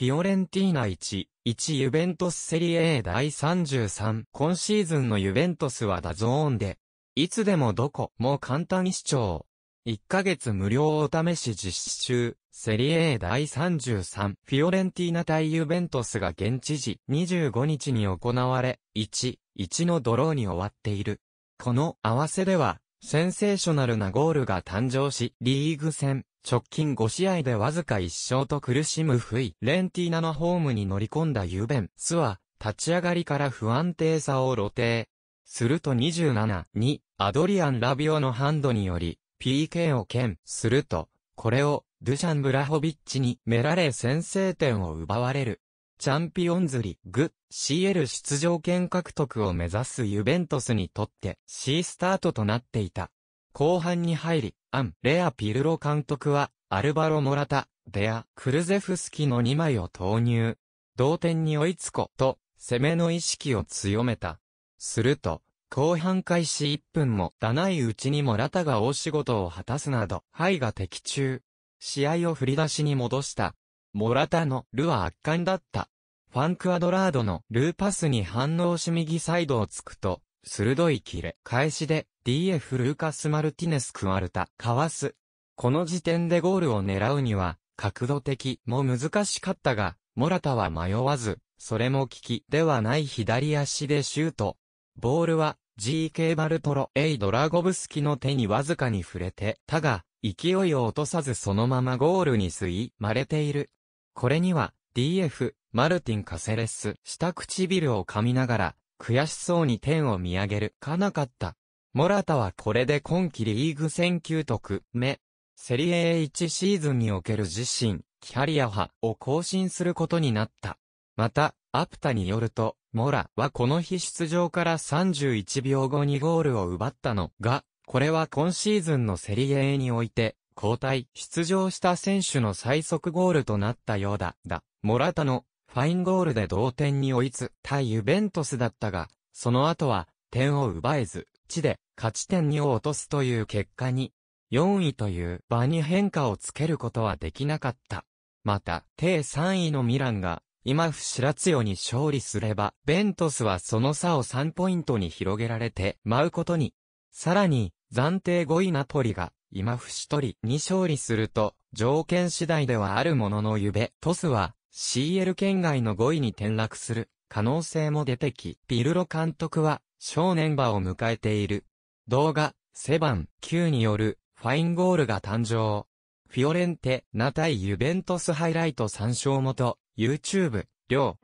フィオレンティーナ1、1ユベントスセリエ A 第33。今シーズンのユベントスはダゾーンで、いつでもどこも簡単視聴。1ヶ月無料お試し実施中、セリエ A 第33。フィオレンティーナ対ユベントスが現地時25日に行われ、1、1のドローに終わっている。この合わせでは、センセーショナルなゴールが誕生し、リーグ戦、直近5試合でわずか1勝と苦しむ不意、レンティーナのホームに乗り込んだユベンスは、立ち上がりから不安定さを露呈。すると27、2、アドリアン・ラビオのハンドにより、PK を兼すると、これを、ドゥシャン・ブラホビッチにメラレ先制点を奪われる。チャンピオンズリグ CL 出場権獲得を目指すユベントスにとって C スタートとなっていた。後半に入り、アン・レア・ピルロ監督は、アルバロ・モラタ、デア・クルゼフスキの2枚を投入。同点に追いつこうと、攻めの意識を強めた。すると、後半開始1分もだないうちにモラタが大仕事を果たすなど、ハイが的中。試合を振り出しに戻した。モラタのルは圧巻だった。ファンクアドラードのルーパスに反応し右サイドを突くと、鋭いキレ、返しで DF ルーカス・マルティネス・クアルタ、かわす。この時点でゴールを狙うには、角度的も難しかったが、モラタは迷わず、それも利きではない左足でシュート。ボールは GK バルトロ A ドラゴブスキの手にわずかに触れて、たが、勢いを落とさずそのままゴールに吸い、まれている。これには、DF、マルティン・カセレス、下唇を噛みながら、悔しそうに天を見上げるかなかった。モラタはこれで今季リーグ戦9得目。セリエ A1 シーズンにおける自身、キャリア派を更新することになった。また、アプタによると、モラはこの日出場から31秒後にゴールを奪ったのが、これは今シーズンのセリエ A において、交代、出場した選手の最速ゴールとなったようだ。だ。モラタのファインゴールで同点に追いつ、対ユベントスだったが、その後は、点を奪えず、地で、勝ち点2を落とすという結果に、4位という場に変化をつけることはできなかった。また、定3位のミランが、今不知らつよに勝利すれば、ベントスはその差を3ポイントに広げられて舞うことに。さらに、暫定5位ナポリが、今不死取りに勝利すると、条件次第ではあるもののゆべ、トスは、CL 圏外の5位に転落する可能性も出てき、ピルロ監督は少年場を迎えている。動画、セバン、9によるファインゴールが誕生。フィオレンテ、ナ対ユベントスハイライト参照元、YouTube、りょ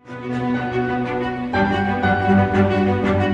う。